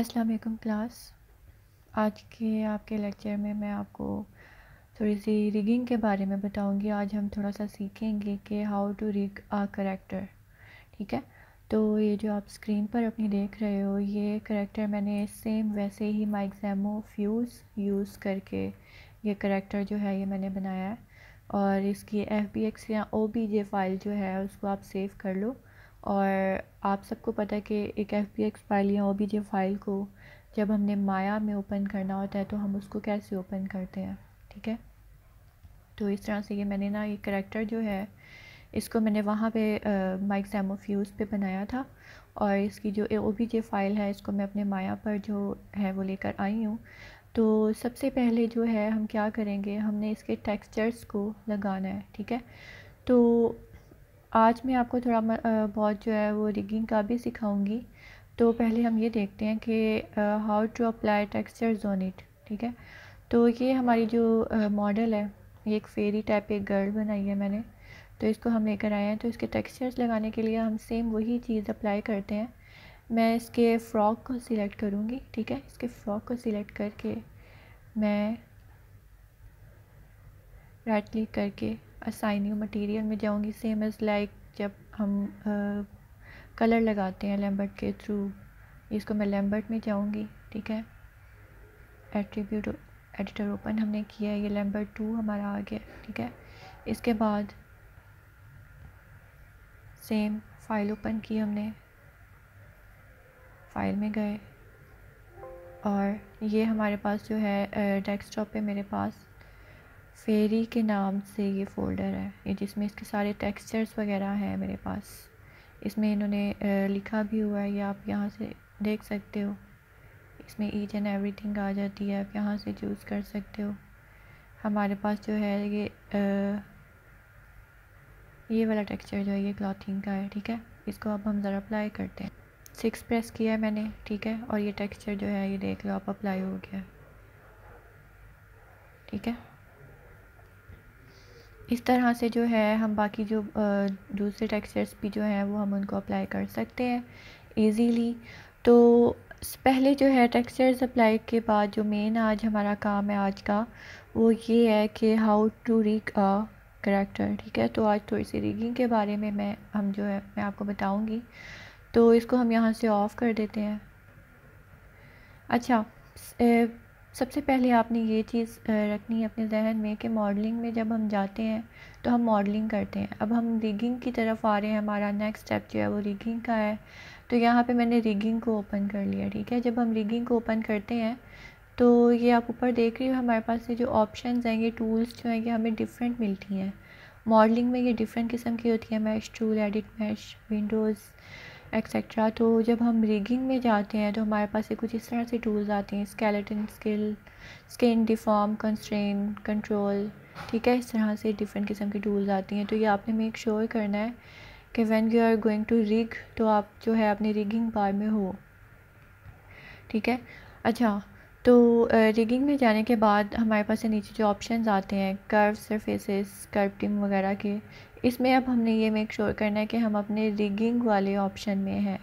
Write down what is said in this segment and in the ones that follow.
अस्सलाम वालेकुम क्लास आज के आपके लेक्चर में मैं आपको थोड़ी सी रिगिंग के बारे में बताऊंगी आज हम थोड़ा सा सीखेंगे कि how to rig a character ठीक है तो ये जो आप स्क्रीन पर अपनी देख रहे हो ये करेक्टर मैंने सेम वैसे ही माई एग्जामो फ्यूज़ यूज़ करके ये करेक्टर जो है ये मैंने बनाया है और इसकी एफ बी एक्स या ओ बी जे फाइल जो है उसको आप सेव कर लो और आप सबको पता है कि एक एफ बी एक्स फाइल या ओ बी जे फाइल को जब हमने माया में ओपन करना होता है तो हम उसको कैसे ओपन करते हैं ठीक है तो इस तरह से ये मैंने ना ये करेक्टर जो है इसको मैंने वहाँ पे माइक फ्यूज़ पे बनाया था और इसकी जो ओ बी जे फ़ाइल है इसको मैं अपने माया पर जो है वो लेकर आई हूँ तो सबसे पहले जो है हम क्या करेंगे हमने इसके टेक्सचर्स को लगाना है ठीक है तो आज मैं आपको थोड़ा बहुत जो है वो रिगिंग का भी सिखाऊंगी तो पहले हम ये देखते हैं कि how to apply texture on it ठीक है तो ये हमारी जो मॉडल है ये एक फेरी टाइप एक गर्ल बनाई है मैंने तो इसको हम लेकर आए हैं तो इसके टेक्सचर्स लगाने के लिए हम सेम वही चीज़ अप्लाई करते हैं मैं इसके फ़्रॉक को सिलेक्ट करूँगी ठीक है इसके फ़्रॉक को सिलेक्ट करके मैं राइट क्लिक करके असाइन यू मटेरियल में जाऊँगी सेम एज़ लाइक जब हम कलर लगाते हैं लैम्बर्ट के थ्रू इसको मैं लैम्बर्ट में जाऊँगी ठीक है एट्रीब्यूट एडिटर ओपन हमने किया है ये लैम्बर्ट टू हमारा आ गया ठीक है इसके बाद सेम फाइल ओपन की हमने फाइल में गए और ये हमारे पास जो है डेस्कटॉप पे मेरे पास फेरी के नाम से ये फ़ोल्डर है ये जिसमें इसके सारे टेक्सचर्स वगैरह हैं मेरे पास इसमें इन्होंने लिखा भी हुआ है ये आप यहाँ से देख सकते हो इसमें ईच एंड एवरीथिंग आ जाती है आप यहाँ से चूज़ कर सकते हो हमारे पास जो है ये आ, ये वाला टेक्सचर जो है ये क्लॉथिंग का है ठीक है इसको अब हम ज़रा अप्लाई करते हैं सिक्स प्रेस किया है मैंने ठीक है और ये टेक्सचर जो है ये देख लो आप अप्लाई हो गया ठीक है इस तरह से जो है हम बाकी जो दूसरे टेक्सचर्स भी जो हैं वो हम उनको अप्लाई कर सकते हैं ईज़ीली तो पहले जो है टेक्सचर्स अप्लाई के बाद जो मेन आज हमारा काम है आज का वो ये है कि how to rig a character ठीक है तो आज थोड़ी सी रिगिंग के बारे में मैं हम जो है मैं आपको बताऊंगी तो इसको हम यहाँ से ऑफ़ कर देते हैं अच्छा सबसे पहले आपने ये चीज़ रखनी है अपने जहन में कि मॉडलिंग में जब हम जाते हैं तो हम मॉडलिंग करते हैं अब हम रिगिंग की तरफ आ रहे हैं हमारा नेक्स्ट स्टेप जो है वो रिगिंग का है तो यहाँ पे मैंने रिगिंग को ओपन कर लिया ठीक है जब हम रिगिंग को ओपन करते हैं तो ये आप ऊपर देख रही हो हमारे पास ये जो ऑप्शन हैं ये टूल्स जो हैं ये हमें डिफरेंट मिलती हैं मॉडलिंग में ये डिफरेंट किस्म की होती है mesh tool edit mesh windows etcetera तो जब हम रिगिंग में जाते हैं तो हमारे पास कुछ इस तरह से टूल्स आते हैं skeleton skill skin deform constrain control ठीक है इस तरह से डिफरेंट किस्म के टूल्स आती हैं तो ये आपने मेक श्योर sure करना है कि when you are going to rig तो आप जो है अपने रिगिंग बार में हो ठीक है अच्छा तो रिगिंग में जाने के बाद हमारे पास नीचे जो ऑप्शंस आते हैं कर्व सरफेसेस कर्व टिम वगैरह के इसमें अब हमने ये मेक श्योर sure करना है कि हम अपने रिगिंग वाले ऑप्शन में हैं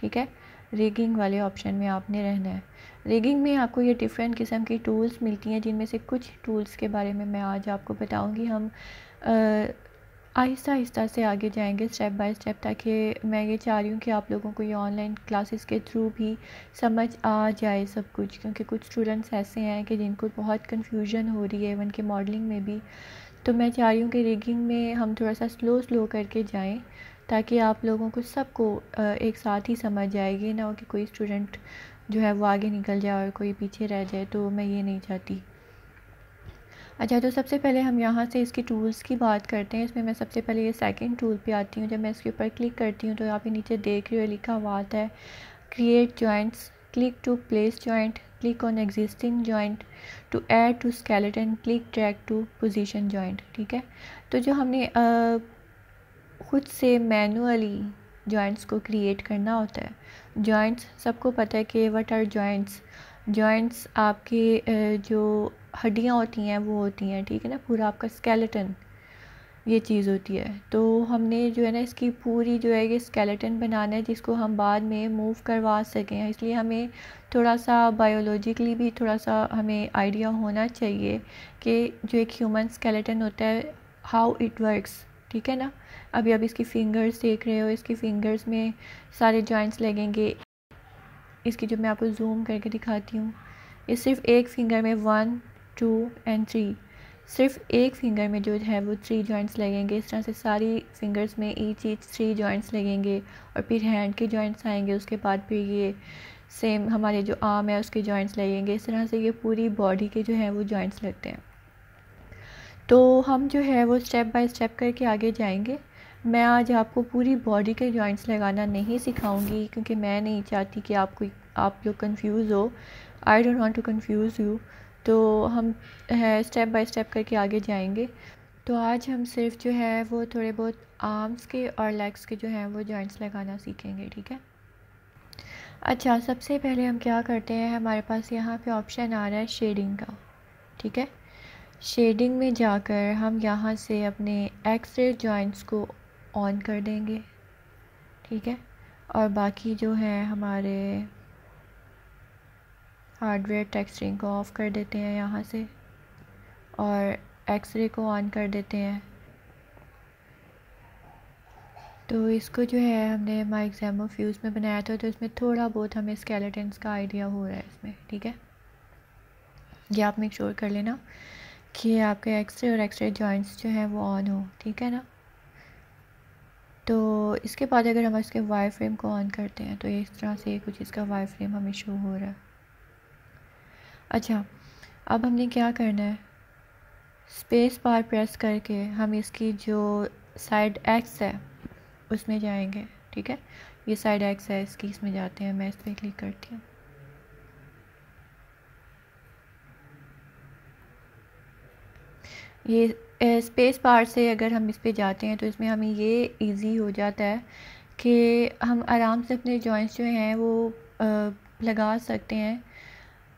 ठीक है रिगिंग वाले ऑप्शन में आपने रहना है रिगिंग में आपको ये डिफरेंट किस्म की टूल्स मिलती हैं जिनमें से कुछ टूल्स के बारे में मैं आज आपको बताऊंगी हम आहिस्ता आहिस्ता से आगे जाएंगे स्टेप बाय स्टेप ताकि मैं ये चाह रही हूँ कि आप लोगों को ये ऑनलाइन क्लासेस के थ्रू भी समझ आ जाए सब कुछ क्योंकि कुछ स्टूडेंट्स ऐसे हैं कि जिनको बहुत कन्फ्यूजन हो रही है इवन के मॉडलिंग में भी तो मैं चाह रही हूँ कि रिगिंग में हम थोड़ा सा स्लो स्लो करके जाएं ताकि आप लोगों को सबको एक साथ ही समझ जाएगी ना हो कि कोई स्टूडेंट जो है वो आगे निकल जाए और कोई पीछे रह जाए तो मैं ये नहीं चाहती अच्छा तो सबसे पहले हम यहाँ से इसके टूल्स की बात करते हैं इसमें मैं सबसे पहले ये सेकंड टूल पे आती हूँ जब मैं इसके ऊपर क्लिक करती हूँ तो यहाँ पे नीचे देख रहे हो लिखा हुआ आता है create joints click to place joint click on existing joint to add to skeleton click drag to position joint ठीक है तो जो हमने खुद से मैनुअली जॉइंट्स को क्रिएट करना होता है जॉइंट्स सबको पता है कि वट आर जॉइंट्स जॉइंट्स आपके जो हड्डियाँ होती हैं वो होती हैं ठीक है ना पूरा आपका स्केलेटन ये चीज़ होती है तो हमने जो है ना इसकी पूरी जो है ये स्केलेटन बनाना है जिसको हम बाद में मूव करवा सकें इसलिए हमें थोड़ा सा बायोलॉजिकली भी थोड़ा सा हमें आइडिया होना चाहिए कि जो एक ह्यूमन स्केलेटन होता है हाउ इट वर्क्स ठीक है ना अभी आप इसकी फ़िंगर्स देख रहे हो इसकी फ़िंगर्स में सारे जॉइंट्स लगेंगे इसकी जो मैं आपको जूम करके दिखाती हूँ ये सिर्फ एक फिंगर में वन टू एंड थ्री सिर्फ एक फिंगर में जो है वो थ्री जॉइंट्स लगेंगे इस तरह से सारी फिंगर्स में ईच ईच थ्री जॉइंट्स लगेंगे और फिर हैंड के जॉइंट्स आएंगे उसके बाद फिर ये सेम हमारे जो आर्म है उसके जॉइंट्स लगेंगे इस तरह से ये पूरी बॉडी के जो है वो जॉइंट्स लगते हैं तो हम जो है वो स्टेप बाय स्टेप करके आगे जाएंगे मैं आज आपको पूरी बॉडी के जॉइंट्स लगाना नहीं सिखाऊंगी क्योंकि मैं नहीं चाहती कि आप कोई आप लोग कन्फ्यूज़ हो I don't want to confuse you तो हम स्टेप बाय स्टेप करके आगे जाएंगे तो आज हम सिर्फ जो है वो थोड़े बहुत आर्म्स के और लेग्स के जो हैं वो जॉइंट्स लगाना सीखेंगे ठीक है अच्छा सबसे पहले हम क्या करते हैं हमारे पास यहाँ पे ऑप्शन आ रहा है शेडिंग का ठीक है शेडिंग में जाकर हम यहाँ से अपने एक्सरे जॉइंट्स को ऑन कर देंगे ठीक है और बाकी जो है हमारे हार्डवेयर टेक्सचरिंग को ऑफ़ कर देते हैं यहाँ से और एक्सरे को ऑन कर देते हैं तो इसको जो है हमने माई एग्ज़ाम फ्यूज़ में बनाया था तो इसमें थोड़ा बहुत हमें स्केलेटन्स का आइडिया हो रहा है इसमें ठीक है ये आप मेक श्योर कर लेना कि आपके एक्सरे और एक्सरे जॉइंट्स जो हैं वो ऑन हो ठीक है ना तो इसके बाद अगर हम इसके वाई फ्रेम को ऑन करते हैं तो इस तरह से कुछ इसका वाई फ्रेम हमें शो हो रहा है अच्छा अब हमने क्या करना है स्पेस बार प्रेस करके हम इसकी जो साइड एक्स है उसमें जाएंगे ठीक है ये साइड एक्स है इसकी इसमें जाते हैं मैं इस पर क्लिक करती हूँ ये स्पेस पार से अगर हम इस पर जाते हैं तो इसमें हमें ये इजी हो जाता है कि हम आराम से अपने जॉइंट्स जो हैं वो आ, लगा सकते हैं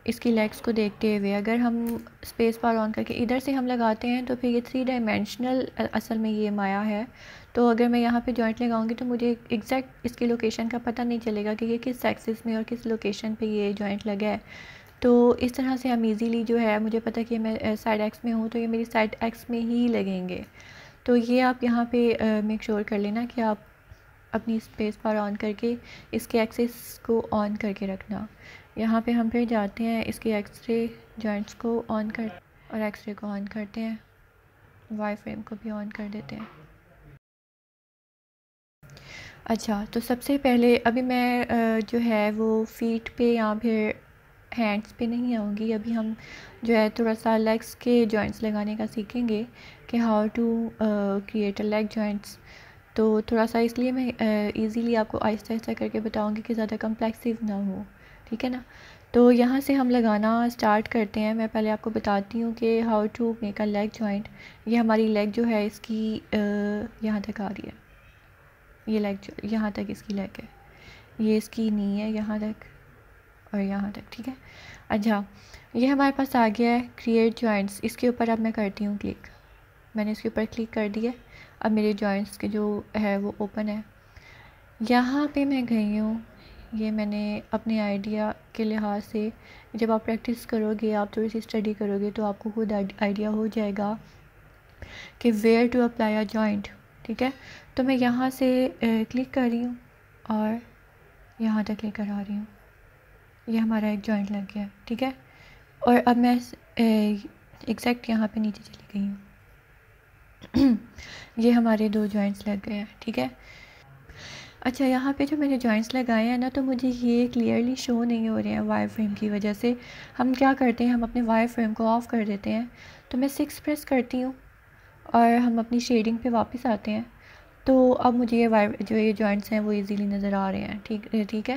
इसकी लेग्स को देखते हुए अगर हम स्पेस बार ऑन करके इधर से हम लगाते हैं तो फिर ये थ्री डायमेंशनल असल में ये माया है तो अगर मैं यहाँ पे जॉइंट लगाऊंगी तो मुझे एग्जैक्ट इसकी लोकेशन का पता नहीं चलेगा कि ये किस एक्सिस में और किस लोकेशन पे ये जॉइंट लगा है तो इस तरह से हम इजीली जो है मुझे पता कि मैं साइड एक्स में हूँ तो ये मेरी साइड एक्स में ही लगेंगे तो ये आप यहाँ पे मेक श्योर कर लेना कि आप अपनी स्पेस पर ऑन करके इसके एक्सेस को ऑन करके रखना यहाँ पे हम फिर जाते हैं इसके एक्सरे जॉइंट्स को ऑन कर और एक्सरे को ऑन करते हैं वाई फ्रेम को भी ऑन कर देते हैं अच्छा तो सबसे पहले अभी मैं जो है वो फीट पे या फिर हैंड्स पे नहीं आऊँगी अभी हम जो है थोड़ा सा लेग्स के जॉइंट्स लगाने का सीखेंगे कि how to create a leg joints तो थोड़ा सा इसलिए मैं ईज़िली आपको आहिस्ता आहिस्ता करके बताऊँगी कि ज़्यादा कम्प्लेक्सिव ना हो ठीक है ना तो यहाँ से हम लगाना स्टार्ट करते हैं मैं पहले आपको बताती हूँ कि how to make a leg joint ये हमारी लेग जो है इसकी यहाँ तक आ रही है ये लेग यहाँ तक इसकी लेग है ये इसकी नी है यहाँ तक और यहाँ तक ठीक है अच्छा ये हमारे पास आ गया है क्रिएट जॉइंट्स इसके ऊपर अब मैं करती हूँ क्लिक मैंने इसके ऊपर क्लिक कर दिया अब मेरे जॉइंट्स के जो है वो ओपन है यहाँ पे मैं गई हूँ ये मैंने अपने आइडिया के लिहाज से जब आप प्रैक्टिस करोगे आप थोड़ी सी स्टडी करोगे तो आपको खुद आइडिया हो जाएगा कि where to apply a joint ठीक है तो मैं यहाँ से क्लिक कर रही हूँ और यहाँ तक लेकर आ रही हूँ ये हमारा एक जॉइंट लग गया ठीक है और अब मैं एग्जैक्ट यहाँ पे नीचे चली गई हूँ ये हमारे दो जॉइंट्स लग गए हैं ठीक है अच्छा यहाँ पे जो मैंने जॉइंट्स लगाए हैं ना तो मुझे ये क्लियरली शो नहीं हो रहे हैं वायर फ्रेम की वजह से हम क्या करते हैं हम अपने वायर फ्रेम को ऑफ़ कर देते हैं तो मैं सिक्स प्रेस करती हूँ और हम अपनी शेडिंग पे वापस आते हैं तो अब मुझे ये वायर जो ये जॉइंट्स हैं वो ईज़िली नज़र आ रहे हैं ठीक ठीक है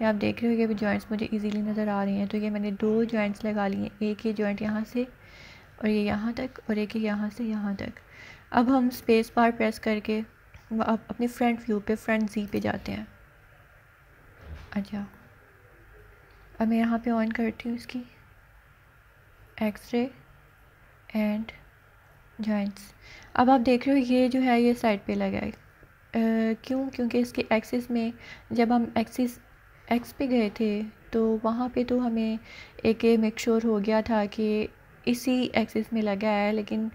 ये आप देख रहे हो ये जॉइंट्स मुझे ईज़िली नज़र आ रहे हैं तो ये मैंने दो जॉइंट्स लगा लिए एक ये जॉइंट यहाँ से और ये यहाँ तक और एक ये यहाँ से यहाँ तक अब हम स्पेस बार प्रेस करके आप अपने फ्रेंड व्यू पे फ्रेंड जी पे जाते हैं अच्छा अब मैं यहाँ पे ऑन करती हूँ इसकी एक्सरे एंड जॉइंट्स अब आप देख रहे हो ये जो है ये साइड पे लगा है क्यों क्योंकि इसके एक्सिस में जब हम एक्सिस एक्स पे गए थे तो वहाँ पे तो हमें एक मेक श्योर हो गया था कि इसी एक्सिस में लगा है लेकिन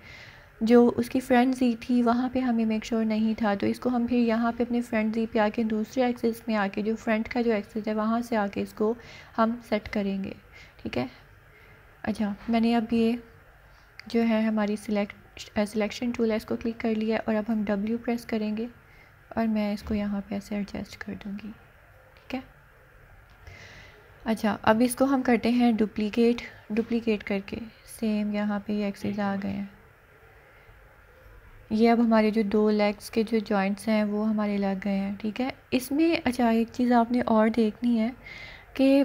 जो उसकी फ्रेंड जी थी वहाँ पे हमें मेक श्योर sure नहीं था तो इसको हम फिर यहाँ पे अपने फ्रेंड जी पे आके दूसरे एक्सेस में आके जो फ्रंट का जो एक्सेस है वहाँ से आके इसको हम सेट करेंगे ठीक है अच्छा मैंने अब ये जो है हमारी सिलेक्ट सिलेक्शन टूल है इसको क्लिक कर लिया और अब हम डब्ल्यू प्रेस करेंगे और मैं इसको यहाँ पर ऐसे एडजस्ट कर दूँगी ठीक है अच्छा अब इसको हम करते हैं डुप्लीकेट डुप्लीकेट करके सेम यहाँ पर ये एक्सेस आ गए हैं ये अब हमारे जो दो लेग्स के जो जॉइंट्स हैं वो हमारे लग गए हैं ठीक है इसमें अच्छा एक चीज़ आपने और देखनी है कि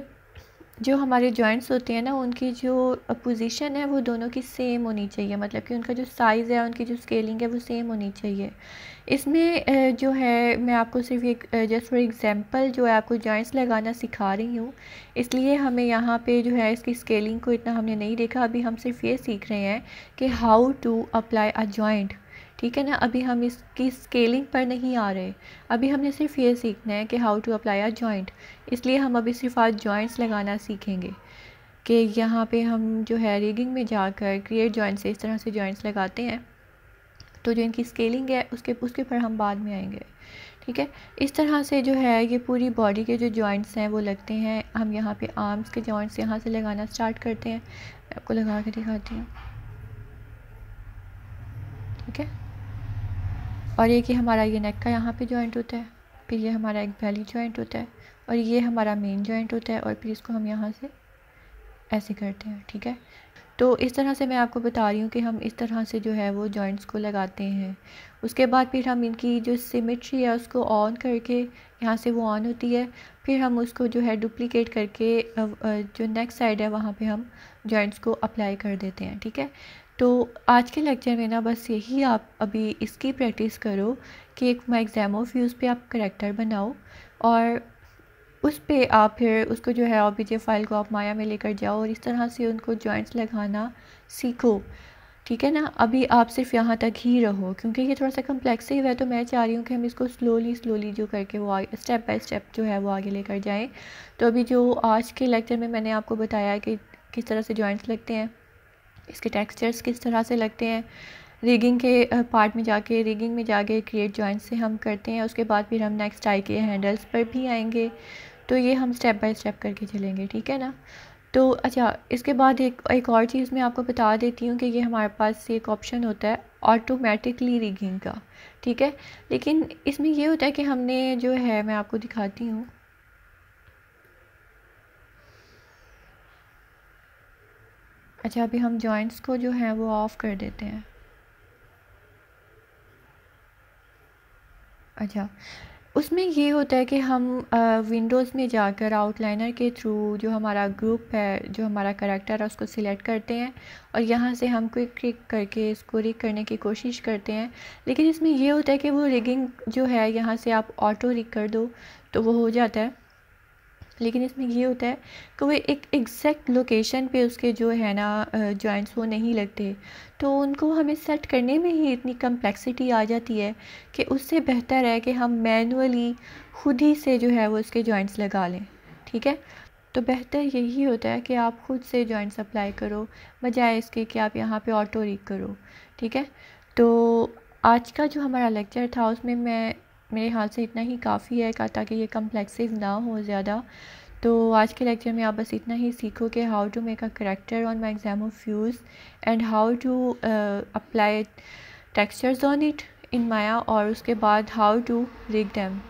जो हमारे जॉइंट्स होते हैं ना उनकी जो पोजीशन है वो दोनों की सेम होनी चाहिए मतलब कि उनका जो साइज़ है उनकी जो स्केलिंग है वो सेम होनी चाहिए इसमें जो है मैं आपको सिर्फ एक जस्ट फॉर एग्जांपल जो है आपको जॉइंट्स लगाना सिखा रही हूँ इसलिए हमें यहाँ पे जो है इसकी स्केलिंग को इतना हमने नहीं देखा अभी हम सिर्फ ये सीख रहे हैं कि how to apply a joint ठीक है ना अभी हम इसकी स्केलिंग पर नहीं आ रहे अभी हमने सिर्फ ये सीखना है कि how to apply a joint इसलिए हम अभी सिर्फ आज जॉइंट्स लगाना सीखेंगे कि यहाँ पे हम जो है रिगिंग में जाकर क्रिएट जॉइंट्स इस तरह से जॉइंट्स लगाते हैं तो जो इनकी स्केलिंग है उसके उसके पर हम बाद में आएंगे ठीक है इस तरह से जो है ये पूरी बॉडी के जो जॉइंट्स हैं वो लगते हैं हम यहाँ पे आर्म्स के जॉइंट्स यहाँ से लगाना स्टार्ट करते हैं मैं आपको लगा के दिखाती हूँ और ये कि हमारा ये नेक का यहाँ पे जॉइंट होता है फिर ये हमारा एक वैली जॉइंट होता है और ये हमारा मेन जॉइंट होता है और फिर इसको हम यहाँ से ऐसे करते हैं ठीक है तो इस तरह से मैं आपको बता रही हूँ कि हम इस तरह से जो है वो जॉइंट्स को लगाते हैं उसके बाद फिर हम इनकी जो सिमेट्री है उसको ऑन करके यहाँ से वो ऑन होती है फिर हम उसको जो है डुप्लीकेट करके जो नेक्स्ट साइड है वहाँ पे हम जॉइंट्स को अप्लाई कर देते हैं ठीक है तो आज के लेक्चर में ना बस यही आप अभी इसकी प्रैक्टिस करो कि एक एग्ज़ाम ऑफ उस पर आप करेक्टर बनाओ और उस पर आप फिर उसको जो है ओबीजे फाइल को आप माया में लेकर जाओ और इस तरह से उनको जॉइंट्स लगाना सीखो ठीक है ना अभी आप सिर्फ यहाँ तक ही रहो क्योंकि ये थोड़ा सा कम्प्लेक्सिव है तो मैं चाह रही हूँ कि हम इसको स्लोली स्लोली जो करके वो आगे स्टेप बाय स्टेप जो है वो आगे लेकर जाएं तो अभी जो आज के लेक्चर में मैंने आपको बताया कि किस तरह से जॉइंट्स लगते हैं इसके टेक्सचर्स किस तरह से लगते हैं रिगिंग के पार्ट में जाके रिगिंग में जाके क्रिएट जॉइंट से हम करते हैं उसके बाद फिर हम नेक्स्ट आई के हैंडल्स पर भी आएंगे तो ये हम स्टेप बाय स्टेप करके चलेंगे ठीक है ना तो अच्छा इसके बाद एक एक और चीज़ मैं आपको बता देती हूँ कि ये हमारे पास एक ऑप्शन होता है ऑटोमेटिकली रिगिंग का ठीक है लेकिन इसमें ये होता है कि हमने जो है मैं आपको दिखाती हूँ अच्छा अभी हम जॉइंट्स को जो है वो ऑफ़ कर देते हैं अच्छा उसमें ये होता है कि हम विंडोज़ में जाकर आउटलाइनर के थ्रू जो हमारा ग्रुप है जो हमारा करेक्टर है उसको सिलेक्ट करते हैं और यहाँ से हम क्विक क्लिक करके इसको रिक करने की कोशिश करते हैं लेकिन इसमें यह होता है कि वो रिगिंग जो है यहाँ से आप ऑटो रिक कर दो तो वो हो जाता है लेकिन इसमें ये होता है कि वो एक एग्जैक्ट लोकेशन पे उसके जो है ना जॉइंट्स वो नहीं लगते तो उनको हमें सेट करने में ही इतनी कम्प्लेक्सिटी आ जाती है कि उससे बेहतर है कि हम मैनुअली खुद ही से जो है वो उसके जॉइंट्स लगा लें ठीक है तो बेहतर यही होता है कि आप खुद से जॉइंट्स अप्लाई करो बजाय इसके कि आप यहाँ पर ऑटो रिक करो ठीक है तो आज का जो हमारा लेक्चर था उसमें मैं मेरे हाल से इतना ही काफ़ी है का ताकि ये कम्प्लेक्सेस ना हो ज़्यादा तो आज के लेक्चर में आप बस इतना ही सीखो कि how to make a character on my exam of fuse and how to apply textures on it in Maya और उसके बाद हाउ टू रिग डैम